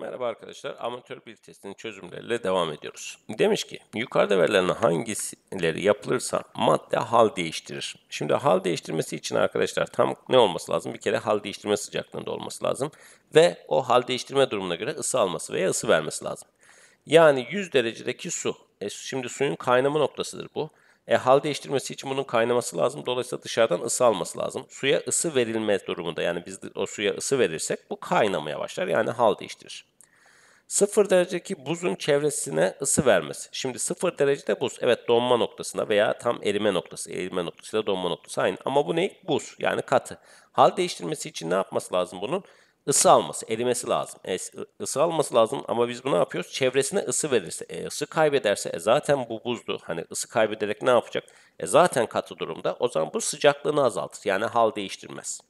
Merhaba arkadaşlar, amatör bir testinin çözümleriyle devam ediyoruz. Demiş ki, yukarıda verilen hangileri yapılırsa madde hal değiştirir. Şimdi hal değiştirmesi için arkadaşlar tam ne olması lazım? Bir kere hal değiştirme sıcaklığında olması lazım. Ve o hal değiştirme durumuna göre ısı alması veya ısı vermesi lazım. Yani 100 derecedeki su, e şimdi suyun kaynama noktasıdır bu. E, hal değiştirmesi için bunun kaynaması lazım. Dolayısıyla dışarıdan ısı alması lazım. Suya ısı verilme durumunda yani biz o suya ısı verirsek bu kaynamaya başlar yani hal değiştirir. 0 derecedeki buzun çevresine ısı vermesi. Şimdi 0 derecede buz. Evet donma noktasına veya tam erime noktası. Erime noktası noktasıyla donma noktası aynı. Ama bu ne? Buz yani katı. Hal değiştirmesi için ne yapması lazım bunun? ısı alması, erimesi lazım. E, ısı alması lazım ama biz bunu ne yapıyoruz? Çevresine ısı verirse, e, ısı kaybederse e, zaten bu buzdu. Hani ısı kaybederek ne yapacak? E, zaten katı durumda. O zaman bu sıcaklığını azaltır. Yani hal değiştirmez.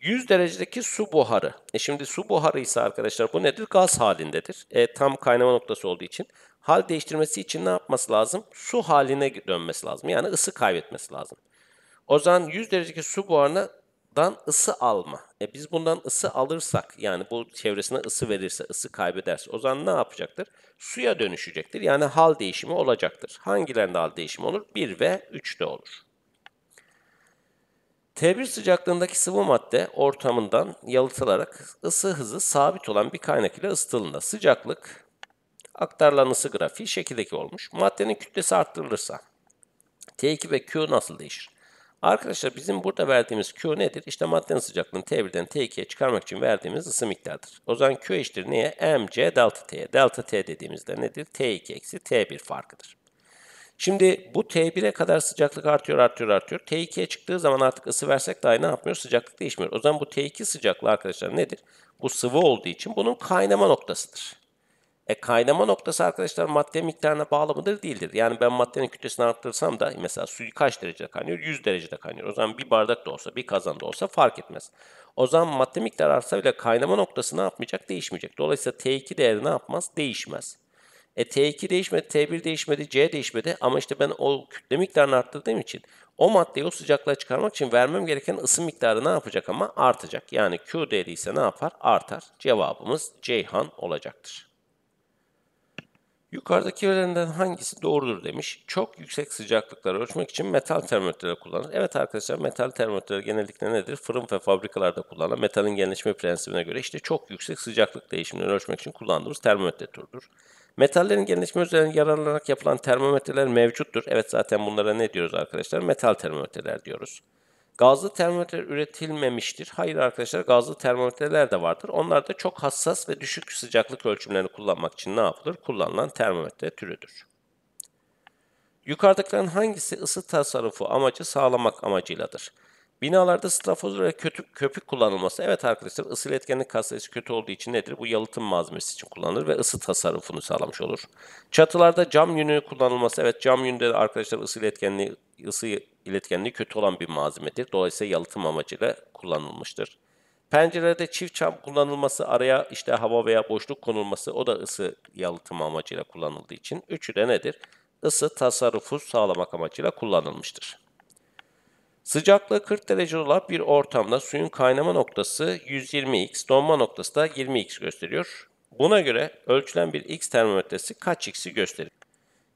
100 derecedeki su buharı. E şimdi su buharı ise arkadaşlar bu nedir? Gaz halindedir. E, tam kaynama noktası olduğu için. Hal değiştirmesi için ne yapması lazım? Su haline dönmesi lazım. Yani ısı kaybetmesi lazım. O zaman 100 derecedeki su buharına dan ısı alma. E biz bundan ısı alırsak yani bu çevresine ısı verirse, ısı kaybederse o zaman ne yapacaktır? Suya dönüşecektir. Yani hal değişimi olacaktır. Hangilerinde hal değişimi olur? 1 ve 3'te olur. T1 sıcaklığındaki sıvı madde ortamından yalıtılarak ısı hızı sabit olan bir kaynak ile ısıtılığında sıcaklık aktarılan ısı grafiği şekildeki olmuş. Maddenin kütlesi arttırılırsa T2 ve Q nasıl değişir? Arkadaşlar bizim burada verdiğimiz Q nedir? İşte maddenin sıcaklığını T1'den T2'ye çıkarmak için verdiğimiz ısı miktarıdır. O zaman Q eşittir neye? MC delta T'ye. Delta T dediğimizde nedir? T2 eksi T1 farkıdır. Şimdi bu T1'e kadar sıcaklık artıyor, artıyor, artıyor. T2'ye çıktığı zaman artık ısı versek dahi ne yapmıyor? Sıcaklık değişmiyor. O zaman bu T2 sıcaklığı arkadaşlar nedir? Bu sıvı olduğu için bunun kaynama noktasıdır. E kaynama noktası arkadaşlar madde miktarına bağlı mıdır? Değildir. Yani ben maddenin kütlesini arttırsam da mesela suyu kaç derecede kaynıyor? 100 derecede kaynıyor. O zaman bir bardak da olsa bir kazan da olsa fark etmez. O zaman madde miktarı artsa bile kaynama noktası ne yapmayacak? Değişmeyecek. Dolayısıyla T2 değeri ne yapmaz? Değişmez. E T2 değişmedi, T1 değişmedi, C değişmedi ama işte ben o kütle miktarını arttırdığım için o maddeyi o sıcaklığa çıkarmak için vermem gereken ısı miktarı ne yapacak ama artacak. Yani Q değeri ise ne yapar? Artar. Cevabımız Ceyhan olacaktır. Yukarıdaki Yukarıdakilerinden hangisi doğrudur demiş. Çok yüksek sıcaklıkları ölçmek için metal termometre kullanır. Evet arkadaşlar metal termometre genellikle nedir? Fırın ve fabrikalarda kullanılan metalin genleşme prensibine göre işte çok yüksek sıcaklık değişimlerini ölçmek için kullandığımız termometre türüdür. Metallerin genleşme üzerine yararlanarak yapılan termometreler mevcuttur. Evet zaten bunlara ne diyoruz arkadaşlar? Metal termometreler diyoruz. Gazlı termometre üretilmemiştir. Hayır arkadaşlar gazlı termometreler de vardır. Onlar da çok hassas ve düşük sıcaklık ölçümlerini kullanmak için ne yapılır? Kullanılan termometre türüdür. Yukarıdakilerin hangisi ısı tasarrufu amacı sağlamak amacıyladır? Binalarda strafoz ve kötü, köpük kullanılması. Evet arkadaşlar ısı iletkenlik kastesi kötü olduğu için nedir? Bu yalıtım malzemesi için kullanılır ve ısı tasarrufunu sağlamış olur. Çatılarda cam yünü kullanılması. Evet cam yünü de arkadaşlar ısı iletkenliği, ısı iletkenliği kötü olan bir malzemedir. Dolayısıyla yalıtım amacıyla kullanılmıştır. Pencerede çift çam kullanılması, araya işte hava veya boşluk konulması o da ısı yalıtım amacıyla kullanıldığı için. Üçü de nedir? Isı tasarrufu sağlamak amacıyla kullanılmıştır. Sıcaklığı 40 derece olan bir ortamda suyun kaynama noktası 120x, donma noktası da 20x gösteriyor. Buna göre ölçülen bir x termometresi kaç x'i gösterir?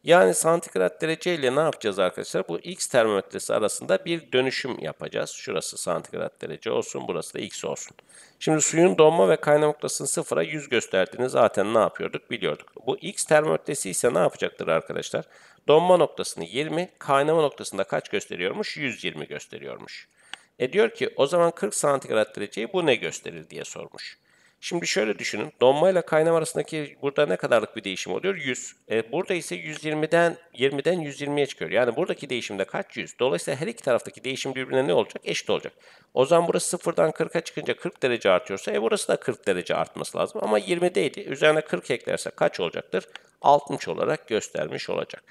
Yani santigrat dereceyle ne yapacağız arkadaşlar? Bu x termometresi arasında bir dönüşüm yapacağız. Şurası santigrat derece olsun, burası da x olsun. Şimdi suyun donma ve kaynama noktasının sıfıra 100 gösterdiğini zaten ne yapıyorduk biliyorduk. Bu x termometresi ise ne yapacaktır arkadaşlar? Donma noktasını 20, kaynama noktasında kaç gösteriyormuş? 120 gösteriyormuş. E diyor ki o zaman 40 santigrat dereceyi bu ne gösterir diye sormuş. Şimdi şöyle düşünün. Donma ile kaynama arasındaki burada ne kadarlık bir değişim oluyor? 100. E, burada ise 120'den 20'den 120'ye çıkıyor. Yani buradaki değişimde kaç? 100. Dolayısıyla her iki taraftaki değişim birbirine ne olacak? Eşit olacak. O zaman burası 0'dan 40'a çıkınca 40 derece artıyorsa e burası da 40 derece artması lazım. Ama 20'deydi. Üzerine 40 eklerse kaç olacaktır? 60 olarak göstermiş olacak.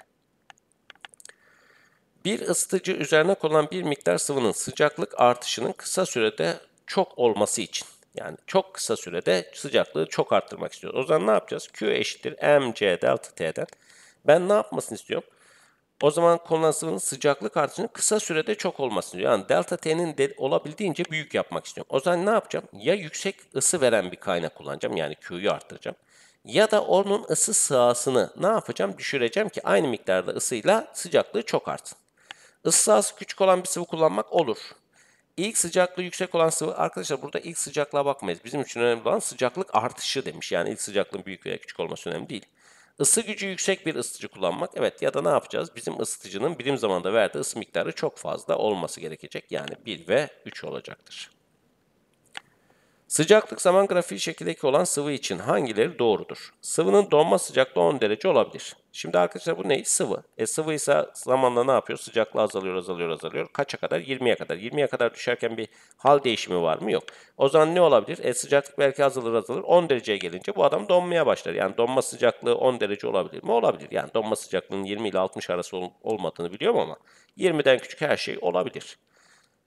Bir ısıtıcı üzerine konulan bir miktar sıvının sıcaklık artışının kısa sürede çok olması için yani çok kısa sürede sıcaklığı çok arttırmak istiyoruz. O zaman ne yapacağız? Q eşittir mc delta t'den. Ben ne yapmasını istiyorum? O zaman kondansatörün sıcaklık artışının kısa sürede çok olmasını istiyorum. Yani delta t'nin de olabildiğince büyük yapmak istiyorum. O zaman ne yapacağım? Ya yüksek ısı veren bir kaynak kullanacağım. Yani Q'yu arttıracağım. Ya da onun ısı sığasını ne yapacağım? Düşüreceğim ki aynı miktarda ısıyla sıcaklığı çok artsın. Isı sahası küçük olan bir sıvı kullanmak olur. İlk sıcaklığı yüksek olan sıvı arkadaşlar burada ilk sıcaklığa bakmayız. Bizim için önemli olan sıcaklık artışı demiş. Yani ilk sıcaklığın büyük veya küçük olması önemli değil. Isı gücü yüksek bir ısıtıcı kullanmak. Evet ya da ne yapacağız? Bizim ısıtıcının birim zamanda verdiği ısı miktarı çok fazla olması gerekecek. Yani 1 ve 3 olacaktır. Sıcaklık zaman grafiği şekildeki olan sıvı için hangileri doğrudur? Sıvının donma sıcaklığı 10 derece olabilir. Şimdi arkadaşlar bu ne? Sıvı. E sıvı ise zamanla ne yapıyor? Sıcaklığı azalıyor, azalıyor, azalıyor. Kaça kadar? 20'ye kadar. 20'ye kadar düşerken bir hal değişimi var mı? Yok. O zaman ne olabilir? E sıcaklık belki azalır, azalır. 10 dereceye gelince bu adam donmaya başlar. Yani donma sıcaklığı 10 derece olabilir mi? Olabilir. Yani donma sıcaklığının 20 ile 60 arası ol olmadığını biliyorum ama 20'den küçük her şey olabilir.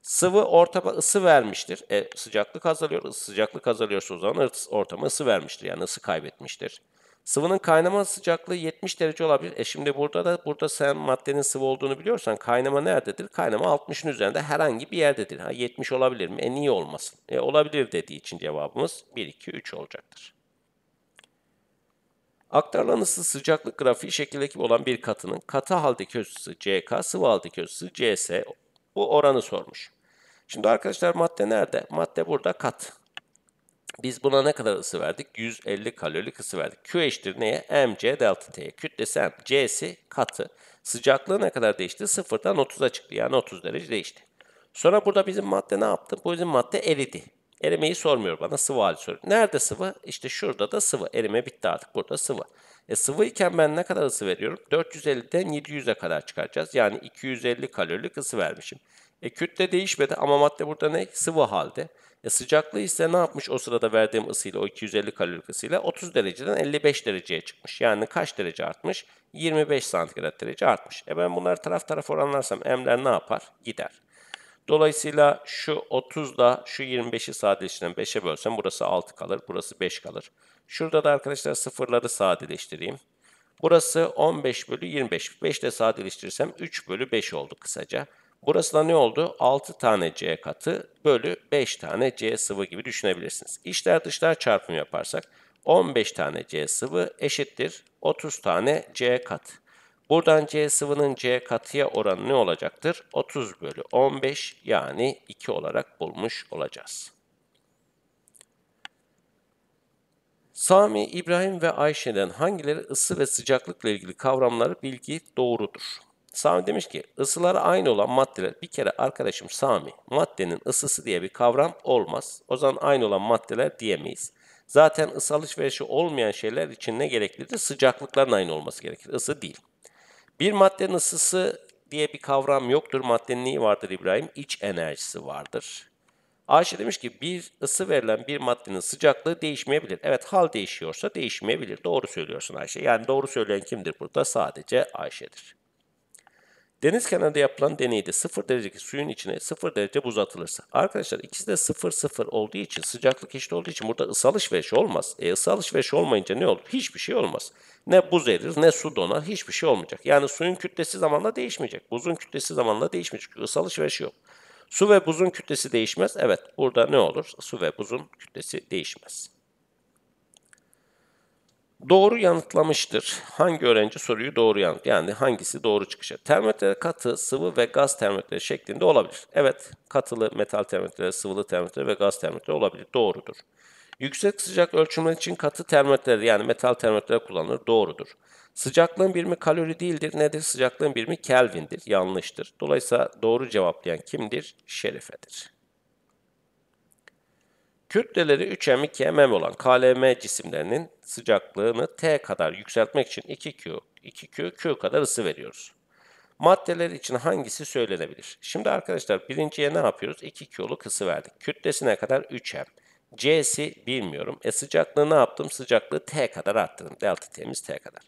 Sıvı ortama ısı vermiştir. E, sıcaklık azalıyor. Sıcaklık azalıyorsa o zaman ortama ısı vermiştir. Yani ısı kaybetmiştir. Sıvının kaynama sıcaklığı 70 derece olabilir. E şimdi burada da burada sen maddenin sıvı olduğunu biliyorsan kaynama nerededir? Kaynama 60'ın üzerinde herhangi bir yerdedir. Ha 70 olabilir mi? E niye olmasın? E olabilir dediği için cevabımız 1 2 3 olacaktır. Aktarılan ısı sıcaklık grafiği şekildeki olan bir katının katı haldeki ısısı CK, sıvı haldeki ısısı CS. Bu oranı sormuş. Şimdi arkadaşlar madde nerede? Madde burada kat. Biz buna ne kadar ısı verdik? 150 kalorilik ısı verdik. Q eşittir neye? MC delta T'ye. Kütlesi M, C'si katı. Sıcaklığı ne kadar değişti? Sıfırdan 30'a çıktı. Yani 30 derece değişti. Sonra burada bizim madde ne yaptı? Bu bizim madde eridi. Erimeyi sormuyor bana sıvı hali soruyor. Nerede sıvı? İşte şurada da sıvı. Erime bitti artık burada sıvı. E sıvı ben ne kadar ısı veriyorum? 450'den 700'e kadar çıkaracağız. Yani 250 kalorilik ısı vermişim. E, kütle değişmedi ama madde burada ne? Sıvı halde. E, sıcaklığı ise ne yapmış o sırada verdiğim ısıyla o 250 kalorilik ısıyla 30 dereceden 55 dereceye çıkmış. Yani kaç derece artmış? 25 santigrat derece artmış. E ben bunları taraf taraf oranlarsam M'ler ne yapar? Gider. Dolayısıyla şu 30 da şu 25'i sadeleştiren 5'e bölsem burası 6 kalır, burası 5 kalır. Şurada da arkadaşlar sıfırları sadeleştireyim. Burası 15 bölü 25. 5 ile sadeleştirirsem 3 bölü 5 oldu kısaca. Burası da ne oldu? 6 tane C katı bölü 5 tane C sıvı gibi düşünebilirsiniz. İçler dışlar çarpımı yaparsak 15 tane C sıvı eşittir 30 tane C katı. Buradan C sıvının C katıya oranı ne olacaktır? 30 bölü 15 yani 2 olarak bulmuş olacağız. Sami, İbrahim ve Ayşe'den hangileri ısı ve sıcaklıkla ilgili kavramları bilgi doğrudur? Sami demiş ki ısıları aynı olan maddeler bir kere arkadaşım Sami maddenin ısısı diye bir kavram olmaz. O zaman aynı olan maddeler diyemeyiz. Zaten ısı alışverişi olmayan şeyler için ne gereklidir? Sıcaklıkların aynı olması gerekir. Isı değil. Bir maddenin ısısı diye bir kavram yoktur. Maddenin neyi vardır İbrahim? İç enerjisi vardır. Ayşe demiş ki bir ısı verilen bir maddenin sıcaklığı değişmeyebilir. Evet hal değişiyorsa değişmeyebilir. Doğru söylüyorsun Ayşe. Yani doğru söyleyen kimdir burada? Sadece Ayşe'dir. Deniz kenarında yapılan deneyde 0 dereceki suyun içine 0 derece buz atılırsa. Arkadaşlar ikisi de 0-0 olduğu için sıcaklık eşit olduğu için burada ısı alışverişi olmaz. E ısı alışverişi olmayınca ne olur? Hiçbir şey olmaz. Ne buz erir ne su donar hiçbir şey olmayacak. Yani suyun kütlesi zamanla değişmeyecek. Buzun kütlesi zamanla değişmeyecek. Çünkü ısı alışverişi yok. Su ve buzun kütlesi değişmez. Evet burada ne olur? Su ve buzun kütlesi değişmez. Doğru yanıtlamıştır. Hangi öğrenci soruyu doğru yanıt? Yani hangisi doğru çıkışa? Termometre katı, sıvı ve gaz termometre şeklinde olabilir. Evet, katılı metal termometre, sıvılı termometre ve gaz termometre olabilir. Doğrudur. Yüksek sıcak ölçümler için katı termometre, yani metal termometre kullanılır. Doğrudur. Sıcaklığın birimi kalori değildir. Nedir? Sıcaklığın birimi Kelvin'dir. Yanlıştır. Dolayısıyla doğru cevaplayan kimdir? Şerife'dir. Kütleleri 3M, 2M olan KLM cisimlerinin sıcaklığını T kadar yükseltmek için 2Q, 2Q, Q kadar ısı veriyoruz. Maddeler için hangisi söylenebilir? Şimdi arkadaşlar birinciye ne yapıyoruz? 2Q'luk ısı verdik. Kütlesine kadar 3M. C'si bilmiyorum. E sıcaklığı ne yaptım? Sıcaklığı T kadar arttırdım. Delta T'miz T kadar.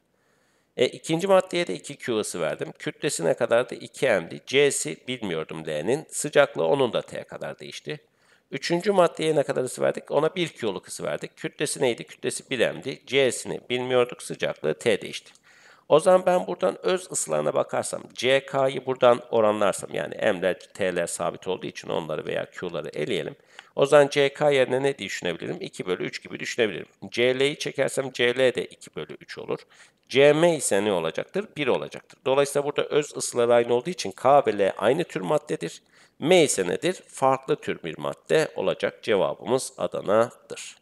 E, ikinci maddeye de 2Q ısı verdim. Kütlesine kadar da 2M'di. C'si bilmiyordum L'nin. Sıcaklığı onun da T kadar değişti. Üçüncü maddeye ne kadar ısı verdik? Ona 1 kiloluk ısı verdik. Kütlesi neydi? Kütlesi 1 m'di. C'sini bilmiyorduk. Sıcaklığı T değişti. O zaman ben buradan öz ısılarına bakarsam, CK'yı buradan oranlarsam, yani M'ler, T'ler sabit olduğu için onları veya Q'ları eleyelim. O zaman CK yerine ne düşünebilirim? 2 bölü 3 gibi düşünebilirim. CL'yi çekersem CL de 2 bölü 3 olur. CM ise ne olacaktır? 1 olacaktır. Dolayısıyla burada öz ısılar aynı olduğu için K ve L aynı tür maddedir. M ise nedir? Farklı tür bir madde olacak cevabımız Adana'dır.